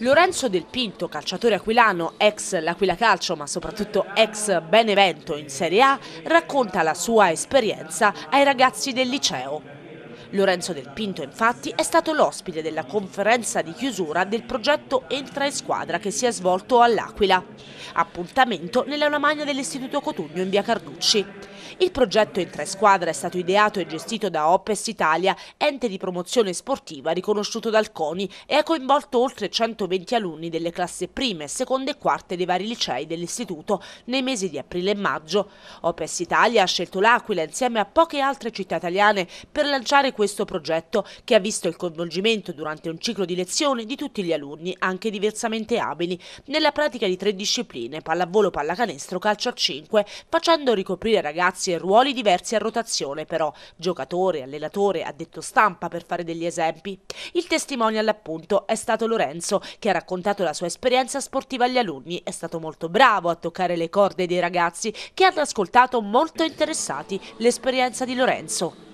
Lorenzo Del Pinto, calciatore aquilano, ex L'Aquila Calcio ma soprattutto ex Benevento in Serie A, racconta la sua esperienza ai ragazzi del liceo. Lorenzo Del Pinto infatti è stato l'ospite della conferenza di chiusura del progetto Entra in squadra che si è svolto all'Aquila. Appuntamento nella magna dell'Istituto Cotugno in via Carducci. Il progetto in tre squadre è stato ideato e gestito da Oppes Italia, ente di promozione sportiva riconosciuto dal CONI e ha coinvolto oltre 120 alunni delle classi prime, seconde e quarte dei vari licei dell'istituto nei mesi di aprile e maggio. Oppes Italia ha scelto l'Aquila insieme a poche altre città italiane per lanciare questo progetto che ha visto il coinvolgimento durante un ciclo di lezioni di tutti gli alunni, anche diversamente abili, nella pratica di tre discipline, pallavolo, pallacanestro, calcio a 5, facendo ricoprire ragazzi servizi e ruoli diversi a rotazione però, giocatore, allenatore, addetto stampa per fare degli esempi. Il testimone appunto è stato Lorenzo che ha raccontato la sua esperienza sportiva agli alunni, è stato molto bravo a toccare le corde dei ragazzi che hanno ascoltato molto interessati l'esperienza di Lorenzo.